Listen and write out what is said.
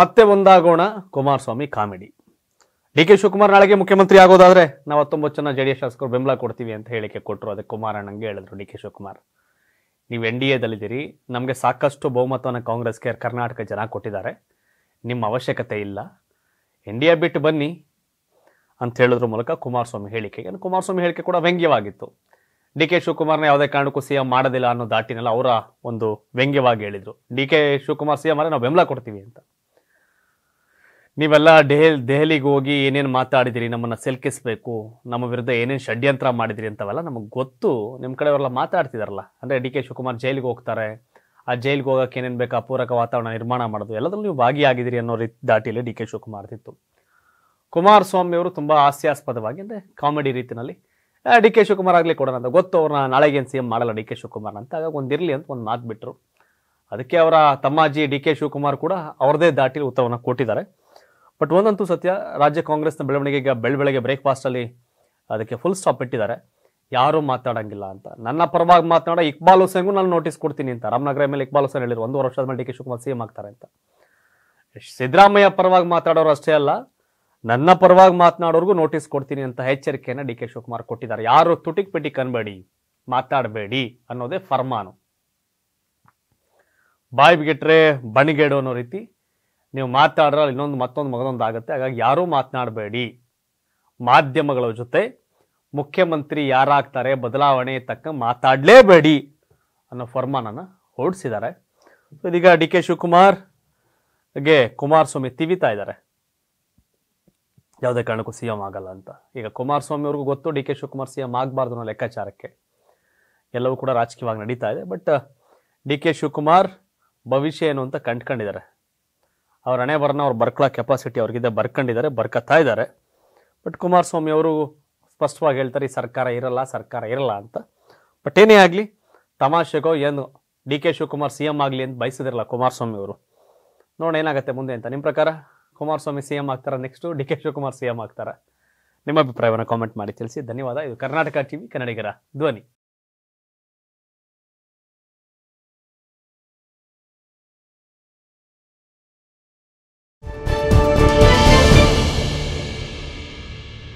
ಮತ್ತೆ ಒಂದಾಗೋಣ Kumaraswamy comedy D K Shivakumar ನಾಳೆಗೆ ಮುಖ್ಯಮಂತ್ರಿ ಆಗೋದಾದ್ರೆ ನಾವು ಹತ್ತೊಂಬತ್ತು ಜನ ಜೆಡಿಎಸ್ ಶಾಸಕರು ಬೆಂಬಲ ಕೊಡ್ತೀವಿ ಅಂತ ಹೇಳಿಕೆ ಕೊಟ್ಟರು ಅದಕ್ಕೆ ಕುಮಾರಣ್ಣಂಗೆ ಹೇಳಿದ್ರು ಡಿ ಕೆ ಶಿವಕುಮಾರ್ ನೀವು ಎನ್ ಡಿ ಎದಲ್ಲಿದ್ದೀರಿ ನಮಗೆ ಸಾಕಷ್ಟು ಬಹುಮತವನ್ನು ಕಾಂಗ್ರೆಸ್ಗೆ ಕರ್ನಾಟಕ ಜನ ಕೊಟ್ಟಿದ್ದಾರೆ ನಿಮ್ಮ ಅವಶ್ಯಕತೆ ಇಲ್ಲ ಎನ್ ಡಿ ಎ ಬಿಟ್ಟು ಬನ್ನಿ ಅಂತ ಹೇಳೋದ್ರ ಮೂಲಕ ಕುಮಾರಸ್ವಾಮಿ ಹೇಳಿಕೆ ಏನು ಕುಮಾರಸ್ವಾಮಿ ಹೇಳಿಕೆ ಕೂಡ ವ್ಯಂಗ್ಯವಾಗಿತ್ತು ಡಿ ಕೆ ಶಿವಕುಮಾರ್ನ ಯಾವುದೇ ಕಾರಣಕ್ಕೂ ಸಿ ಎಂ ಮಾಡೋದಿಲ್ಲ ಅನ್ನೋ ದಾಟಿನೆಲ್ಲ ಅವರ ಒಂದು ವ್ಯಂಗ್ಯವಾಗಿ ಹೇಳಿದರು D K Shivakumar C M ಆದರೆ ನಾವು ಬೆಂಬಲ ಕೊಡ್ತೀವಿ ಅಂತ ನೀವೆಲ್ಲ ಡೆಹಲ್ ದೆಹಲಿಗೆ ಹೋಗಿ ಏನೇನು ಮಾತಾಡಿದಿರಿ ನಮ್ಮನ್ನು ಸೆಲ್ಕಿಸಬೇಕು ನಮ್ಮ ವಿರುದ್ಧ ಏನೇನು ಷಡ್ಯಂತ್ರ ಮಾಡಿದಿರಿ ಅಂತವಲ್ಲ ನಮಗೆ ಗೊತ್ತು ನಿಮ್ಮ ಕಡೆಯವರೆಲ್ಲ ಮಾತಾಡ್ತಿದಾರಲ್ಲ ಅಂದರೆ ಡಿ ಕೆ ಶಿವಕುಮಾರ್ ಜೈಲಿಗೆ ಹೋಗ್ತಾರೆ ಆ ಜೈಲಿಗೆ ಹೋಗೋಕೆ ಏನೇನು ಬೇಕು ಅಪೂರಕ ವಾತಾವರಣ ನಿರ್ಮಾಣ ಮಾಡೋದು ಎಲ್ಲದರಲ್ಲೂ ನೀವು ಭಾಗಿಯಾಗಿದ್ದೀರಿ ಅನ್ನೋ ರೀತಿ ದಾಟಿಯಲ್ಲಿ ಡಿ ಕೆ ಶಿವಕುಮಾರ್ ಇತ್ತು ಕುಮಾರಸ್ವಾಮಿ ಅವರು ತುಂಬ ಹಾಸ್ಯಾಸ್ಪದವಾಗಿ ಅಂದರೆ ಕಾಮಿಡಿ ರೀತಿಯಲ್ಲಿ ಡಿ ಕೆ ಶಿವಕುಮಾರ್ ಆಗಲಿ ಕೊಡೋಣ ಅಂತ ಗೊತ್ತು ಅವ್ರನ್ನ ನಾಳೆಗೇನು ಸಿ ಎಂ ಮಾಡಲ್ಲ ಡಿ ಕೆ ಶಿವಕುಮಾರ್ ಅಂತ ಆಗ ಒಂದಿರಲಿ ಅಂತ ಒಂದು ಮಾತು ಬಿಟ್ಟರು ಅದಕ್ಕೆ ಅವರ ತಮ್ಮಾಜಿ ಡಿ ಕೆ ಶಿವಕುಮಾರ್ ಕೂಡ ಅವ್ರದೇ ದಾಟಿಲಿ ಉತ್ತರವನ್ನು ಕೊಟ್ಟಿದ್ದಾರೆ ಬಟ್ ಒಂದಂತೂ ಸತ್ಯ ರಾಜ್ಯ ಕಾಂಗ್ರೆಸ್ನ ಬೆಳವಣಿಗೆಗೆ ಬ್ರೇಕ್ಫಾಸ್ಟ್ ಬ್ರೇಕ್ಫಾಸ್ಟಲ್ಲಿ ಅದಕ್ಕೆ ಫುಲ್ ಸ್ಟಾಪ್ ಇಟ್ಟಿದ್ದಾರೆ ಯಾರೂ ಮಾತಾಡಂಗಿಲ್ಲ ಅಂತ ನನ್ನ ಪರವಾಗಿ ಮಾತನಾಡೋ ಇಕ್ಬಾಲ್ ಹುಸೇನ್ಗೂ ನಾನು ನೋಟಿಸ್ ಕೊಡ್ತೀನಿ ಅಂತ ರಾಮನಗರ ಮೇಲೆ ಇಕ್ಬಾಲ್ ಹುಸೇನ್ ಹೇಳಿದ್ರು ಒಂದು ವರ್ಷದ ಮೇಲೆ ಡಿ ಕೆ ಶಿವಕುಮಾರ್ ಸಿಎಂ ಆಗ್ತಾರೆ ಅಂತ ಸಿದ್ದರಾಮಯ್ಯ ಪರವಾಗಿ ಮಾತಾಡೋರು ಅಷ್ಟೇ ಅಲ್ಲ ನನ್ನ ಪರವಾಗಿ ಮಾತನಾಡೋರ್ಗೂ ನೋಟಿಸ್ ಕೊಡ್ತೀನಿ ಅಂತ ಎಚ್ಚರಿಕೆಯನ್ನು ಡಿ ಕೆ ಶಿವಕುಮಾರ್ ಕೊಟ್ಟಿದ್ದಾರೆ ಯಾರು ತುಟಿಕ್ ಪಿಟಿಕ್ ಕನ್ಬೇಡಿ ಮಾತಾಡಬೇಡಿ ಅನ್ನೋದೇ ಫರ್ಮಾನು ಬಾಯಿ ಬಿಟ್ರೆ ಬಣಿಗೇಡು ಅನ್ನೋ ರೀತಿ ನೀವು ಮಾತಾಡ್ರೆ ಇನ್ನೊಂದು ಮತ್ತೊಂದು ಮಗದೊಂದಾಗುತ್ತೆ ಆಗುತ್ತೆ ಹಾಗಾಗಿ ಯಾರೂ ಮಾತನಾಡಬೇಡಿ ಮಾಧ್ಯಮಗಳ ಜೊತೆ ಮುಖ್ಯಮಂತ್ರಿ ಯಾರಾಗ್ತಾರೆ ಬದಲಾವಣೆ ತಕ್ಕ ಮಾತಾಡಲೇಬೇಡಿ ಅನ್ನೋ ಫರ್ಮಾನನ್ನು ಹೊರಡಿಸಿದ್ದಾರೆ ಸೊ ಇದೀಗ ಡಿ ಕೆ ಶಿವಕುಮಾರ್ಗೆ ಕುಮಾರಸ್ವಾಮಿ ತಿವಿತಾ ಇದ್ದಾರೆ ಯಾವುದೇ ಕಾರಣಕ್ಕೂ ಸಿ ಎಂ ಆಗಲ್ಲ ಅಂತ ಈಗ ಕುಮಾರಸ್ವಾಮಿ ಅವ್ರಿಗೂ ಗೊತ್ತು D K Shivakumar C M ಆಗಬಾರ್ದು ಅನ್ನೋ ಲೆಕ್ಕಾಚಾರಕ್ಕೆ ಎಲ್ಲವೂ ಕೂಡ ರಾಜಕೀಯವಾಗಿ ನಡೀತಾ ಇದೆ ಬಟ್ ಡಿ ಕೆ ಶಿವಕುಮಾರ್ ಭವಿಷ್ಯ ಏನು ಅಂತ ಕಂಡ್ಕೊಂಡಿದ್ದಾರೆ ಅವ್ರ ಹಣೆ ಬರನ್ನ ಅವ್ರು ಬರ್ಕೊಳ್ಳೋ ಕೆಪಾಸಿಟಿ ಅವ್ರಿಗಿದೆ ಬರ್ಕೊಂಡಿದ್ದಾರೆ ಬರ್ಕತ್ತಾ ಇದ್ದಾರೆ ಬಟ್ ಕುಮಾರಸ್ವಾಮಿ ಅವರು ಸ್ಪಷ್ಟವಾಗಿ ಹೇಳ್ತಾರೆ ಈ ಸರ್ಕಾರ ಇರಲ್ಲ ಸರ್ಕಾರ ಇರಲ್ಲ ಅಂತ ಬಟ್ ಏನೇ ಆಗಲಿ ತಮಾಷೆಗೋ ಏನು D K Shivakumar C M ಆಗಲಿ ಅಂತ ಬಯಸಿದಿರಲ್ಲ ಕುಮಾರಸ್ವಾಮಿ ಅವರು ನೋಡೋಣ ಏನಾಗುತ್ತೆ ಮುಂದೆ ಅಂತ ನಿಮ್ಮ ಪ್ರಕಾರ ಕುಮಾರಸ್ವಾಮಿ ಸಿ ಎಮ್ ಆಗ್ತಾರ next D K Shivakumar C M ಆಗ್ತಾರೆ ನಿಮ್ಮ ಅಭಿಪ್ರಾಯವನ್ನು ಕಾಮೆಂಟ್ ಮಾಡಿ ತಿಳಿಸಿ ಧನ್ಯವಾದ ಇದು ಕರ್ನಾಟಕ ಟಿವಿ ಕನ್ನಡಿಗರ ಧ್ವನಿ